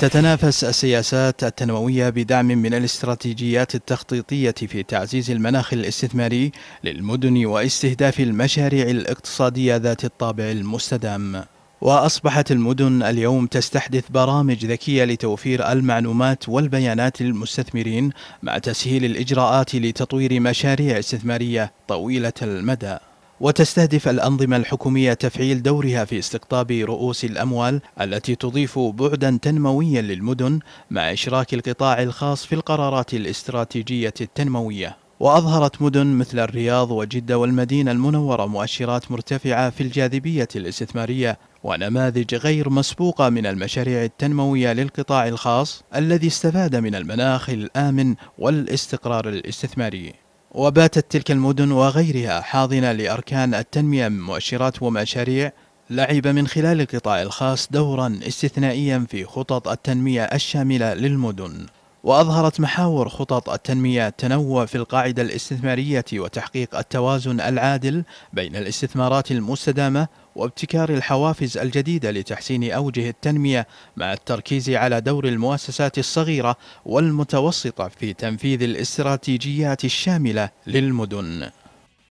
تتنافس السياسات التنموية بدعم من الاستراتيجيات التخطيطية في تعزيز المناخ الاستثماري للمدن واستهداف المشاريع الاقتصادية ذات الطابع المستدام. وأصبحت المدن اليوم تستحدث برامج ذكية لتوفير المعلومات والبيانات للمستثمرين مع تسهيل الإجراءات لتطوير مشاريع استثمارية طويلة المدى. وتستهدف الأنظمة الحكومية تفعيل دورها في استقطاب رؤوس الأموال التي تضيف بعدا تنمويا للمدن مع إشراك القطاع الخاص في القرارات الاستراتيجية التنموية وأظهرت مدن مثل الرياض وجدة والمدينة المنورة مؤشرات مرتفعة في الجاذبية الاستثمارية ونماذج غير مسبوقة من المشاريع التنموية للقطاع الخاص الذي استفاد من المناخ الآمن والاستقرار الاستثماري وباتت تلك المدن وغيرها حاضنة لأركان التنمية من مؤشرات ومشاريع لعب من خلال القطاع الخاص دورا استثنائيا في خطط التنمية الشاملة للمدن وأظهرت محاور خطط التنمية التنوع في القاعدة الاستثمارية وتحقيق التوازن العادل بين الاستثمارات المستدامة وابتكار الحوافز الجديدة لتحسين أوجه التنمية مع التركيز على دور المؤسسات الصغيرة والمتوسطة في تنفيذ الاستراتيجيات الشاملة للمدن